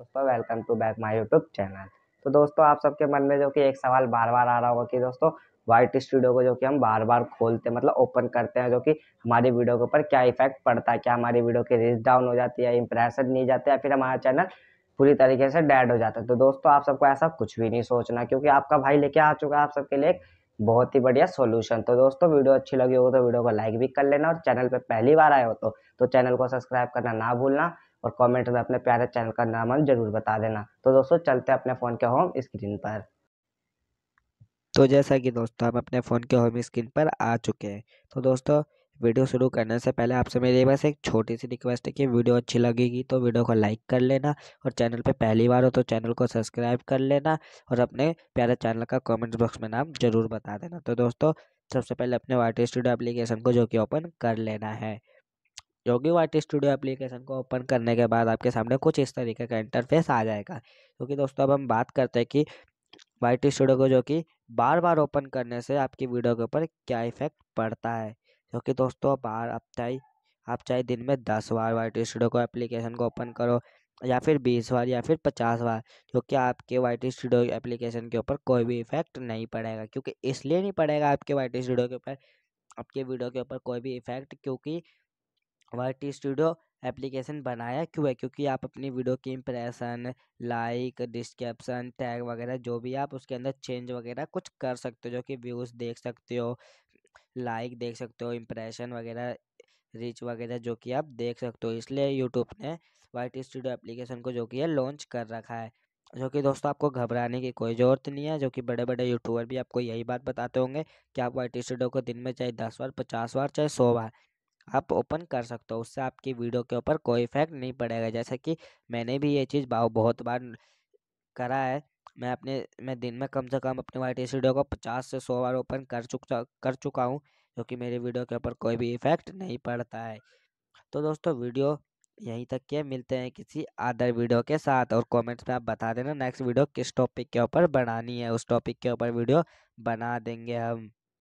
दोस्तों welcome to back my YouTube channel तो दोस्तों आप सबके मन में जो कि एक सवाल बार बार आ रहा होगा कि दोस्तों व्हाइट स्टूडियो को जो कि हम बार बार खोलते मतलब ओपन करते हैं जो कि हमारी वीडियो के ऊपर क्या इफेक्ट पड़ता है क्या हमारी वीडियो की रीच डाउन हो जाती है इंप्रेशन नहीं जाते या फिर हमारा चैनल पूरी तरीके से डैड हो जाता है तो दोस्तों आप सबको ऐसा कुछ भी नहीं सोचना क्योंकि आपका भाई लेके आ चुका है आप सबके लिए बहुत ही बढ़िया सोल्यूशन तो दोस्तों वीडियो अच्छी लगी हो तो वीडियो को लाइक भी कर लेना और चैनल पर पहली बार आए हो तो चैनल तो को सब्सक्राइब करना ना भूलना और कमेंट में अपने प्यारे चैनल का नाम जरूर बता देना तो दोस्तों चलते हैं अपने फ़ोन के होम स्क्रीन पर तो जैसा कि दोस्तों हम अपने फ़ोन के होम स्क्रीन पर आ चुके हैं तो दोस्तों वीडियो शुरू करने से पहले आपसे मेरी बस एक छोटी सी रिक्वेस्ट है कि वीडियो अच्छी लगेगी तो वीडियो को लाइक कर लेना और चैनल पे पहली बार हो तो चैनल को सब्सक्राइब कर लेना और अपने प्यारे चैनल का कमेंट बॉक्स में नाम ज़रूर बता देना तो दोस्तों सबसे पहले अपने वाटर स्टूडियो एप्लीकेशन को जो कि ओपन कर लेना है योगी वाट स्टूडियो एप्लीकेशन को ओपन करने के बाद आपके सामने कुछ इस तरीके का इंटरफेस आ जाएगा क्योंकि तो दोस्तों अब हम बात करते हैं कि वाइट स्टूडियो को जो कि बार बार ओपन करने से आपकी वीडियो के ऊपर क्या इफेक्ट पड़ता है क्योंकि दोस्तों बार आप चाहे आप चाहे दिन में दस बार वाइट स्टूडियो को एप्लीकेशन को ओपन करो या फिर बीस बार या फिर पचास बार तो क्योंकि आपके वाइट स्टूडियो एप्लीकेशन के ऊपर कोई भी इफेक्ट नहीं पड़ेगा क्योंकि इसलिए नहीं पड़ेगा आपके वाइट स्टूडियो के ऊपर आपके वीडियो के ऊपर कोई भी इफेक्ट क्योंकि वाइट स्टूडियो एप्लीकेशन बनाया क्यों है क्योंकि आप अपनी वीडियो की इंप्रेशन लाइक डिस्क्रिप्सन टैग वगैरह जो भी आप उसके अंदर चेंज वगैरह कुछ कर सकते हो जो कि व्यूज़ देख सकते हो लाइक देख सकते हो इंप्रेशन वगैरह रीच वगैरह जो कि आप देख सकते हो इसलिए यूट्यूब ने वाइट स्टूडियो एप्लीकेशन को जो कि है लॉन्च कर रखा है जो कि दोस्तों आपको घबराने की कोई ज़रूरत नहीं है जो कि बड़े बड़े यूट्यूबर भी आपको यही बात बताते होंगे कि आप वाइट स्टूडियो को दिन में चाहे दस बार पचास बार चाहे सौ बार आप ओपन कर सकते हो उससे आपकी वीडियो के ऊपर कोई इफेक्ट नहीं पड़ेगा जैसे कि मैंने भी ये चीज़ बहुत बार करा है मैं अपने मैं दिन में कम से कम अपने वाई टी वीडियो को पचास से सौ बार ओपन कर चुका कर चुका हूँ क्योंकि मेरे वीडियो के ऊपर कोई भी इफेक्ट नहीं पड़ता है तो दोस्तों वीडियो यहीं तक के मिलते हैं किसी अदर वीडियो के साथ और कमेंट्स में आप बता देना नेक्स्ट वीडियो किस टॉपिक के ऊपर बनानी है उस टॉपिक के ऊपर वीडियो बना देंगे हम